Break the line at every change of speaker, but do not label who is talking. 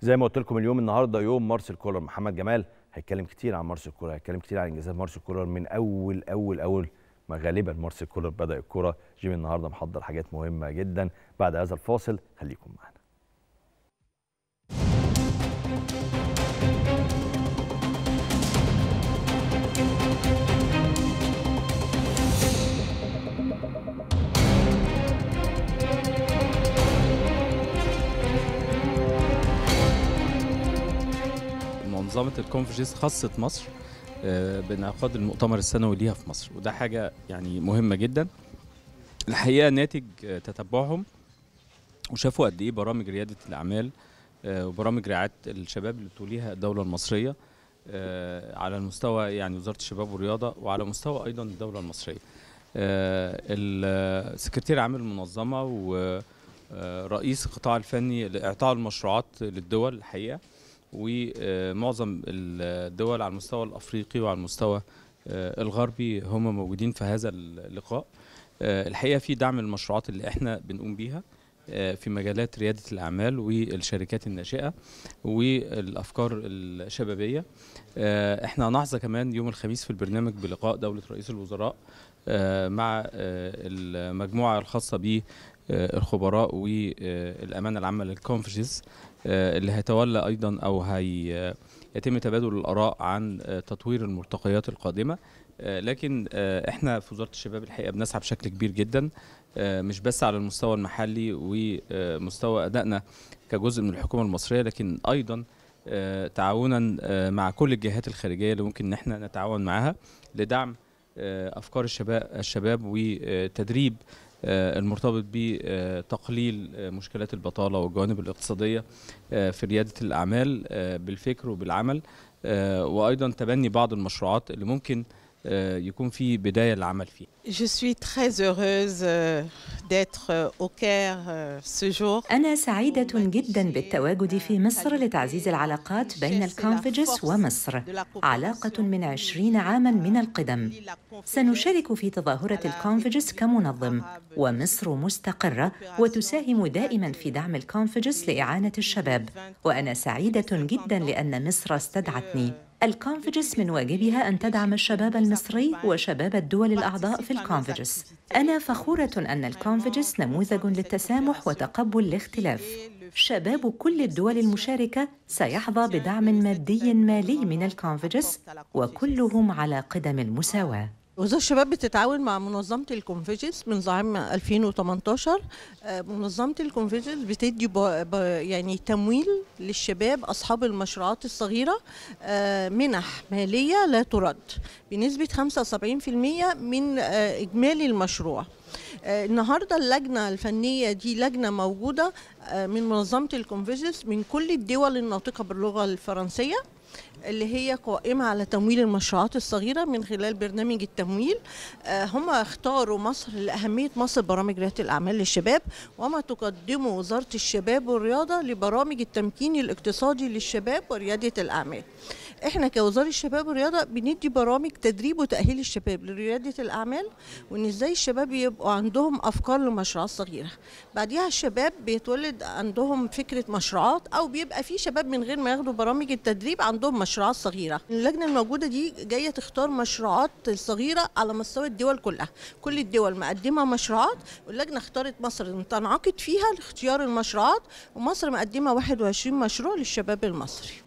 زي ما قلت لكم اليوم النهارده يوم مارسيل كولر محمد جمال هيتكلم كتير عن مارسيل كولر هيتكلم كتير عن انجازات مارسيل كولر من اول اول اول ما غالبا مارسيل كولر بدا الكوره جيمي النهارده محضر حاجات مهمه جدا بعد هذا الفاصل خليكم معنا
منظمه الكونفرجنس خاصه مصر آه، بانعقاد المؤتمر السنوي ليها في مصر وده حاجه يعني مهمه جدا الحقيقه ناتج آه، تتبعهم وشافوا قد ايه برامج رياده الاعمال آه، وبرامج رعايه الشباب اللي بتوليها الدوله المصريه على المستوى يعني وزاره الشباب والرياضه وعلى مستوى ايضا الدوله المصريه السكرتير عام المنظمه ورئيس القطاع الفني لاعطاء المشروعات للدول الحقيقه ومعظم الدول على المستوى الافريقي وعلى المستوى آه، الغربي هم موجودين في هذا اللقاء آه، الحقيقه في دعم المشروعات اللي احنا بنقوم بيها آه، في مجالات رياده الاعمال والشركات الناشئه والافكار الشبابيه احنا هنحظى كمان يوم الخميس في البرنامج بلقاء دوله رئيس الوزراء مع المجموعه الخاصه آه، الخبراء والامانه العامه للكونفرجز آه، اللي هيتولى ايضا او هي آه، يتم تبادل الاراء عن تطوير الملتقيات القادمه لكن احنا في وزاره الشباب الحقيقه بنسعى بشكل كبير جدا مش بس على المستوى المحلي ومستوى ادائنا كجزء من الحكومه المصريه لكن ايضا تعاونا مع كل الجهات الخارجيه اللي ممكن ان احنا نتعاون معاها لدعم افكار الشباب الشباب وتدريب آه، المرتبط بتقليل آه، مشكلات البطالة والجوانب الاقتصادية آه، في ريادة الأعمال بالفكر وبالعمل وأيضا تبني بعض المشروعات اللي ممكن آه، يكون في بداية للعمل فيه
Je suis très heureuse euh, d'être euh, au Caire euh, ce jour. أنا سعيدة جدا بالتواجد في مصر لتعزيز العلاقات بين الكونفجس ومصر علاقة من عشرين عاما من القدم سنشارك في تظاهرة الكونفجس كمنظم ومصر مستقرة وتساهم دائما في دعم الكونفجس لإعانة الشباب وأنا سعيدة جدا لأن مصر استدعتني الكونفجس من واجبها أن تدعم الشباب المصري وشباب الدول الأعضاء في الكونفجس أنا فخورة أن الكونفجس نموذج للتسامح وتقبل الاختلاف شباب كل الدول المشاركة سيحظى بدعم مادي مالي من الكونفجس وكلهم على قدم المساواة
وزارة الشباب بتتعاون مع منظمة الكونفيجنس من عام 2018 آه، منظمة الكونفيجنس بتدي با با يعني تمويل للشباب أصحاب المشروعات الصغيرة آه، منح مالية لا ترد بنسبة 75% من آه، إجمالي المشروع آه، النهارده اللجنه الفنيه دي لجنه موجوده آه، من منظمه الكونفيجنس من كل الدول الناطقه باللغه الفرنسيه اللي هي قائمة على تمويل المشروعات الصغيرة من خلال برنامج التمويل آه، هم اختاروا مصر لأهمية مصر برامج ريادة الأعمال للشباب وما تقدمه وزارة الشباب والرياضة لبرامج التمكين الاقتصادي للشباب وريادة الأعمال احنا كوزاره الشباب والرياضه بندي برامج تدريب وتاهيل الشباب لرياده الاعمال وان ازاي الشباب يبقوا عندهم افكار لمشروعات صغيره بعديها الشباب بيتولد عندهم فكره مشروعات او بيبقى في شباب من غير ما ياخدوا برامج التدريب عندهم مشروعات صغيره اللجنه الموجوده دي جايه تختار مشروعات صغيره على مستوى الدول كلها كل الدول مقدمه مشروعات واللجنه اختارت مصر تنعقد فيها لاختيار المشروعات ومصر مقدمه 21 مشروع للشباب المصري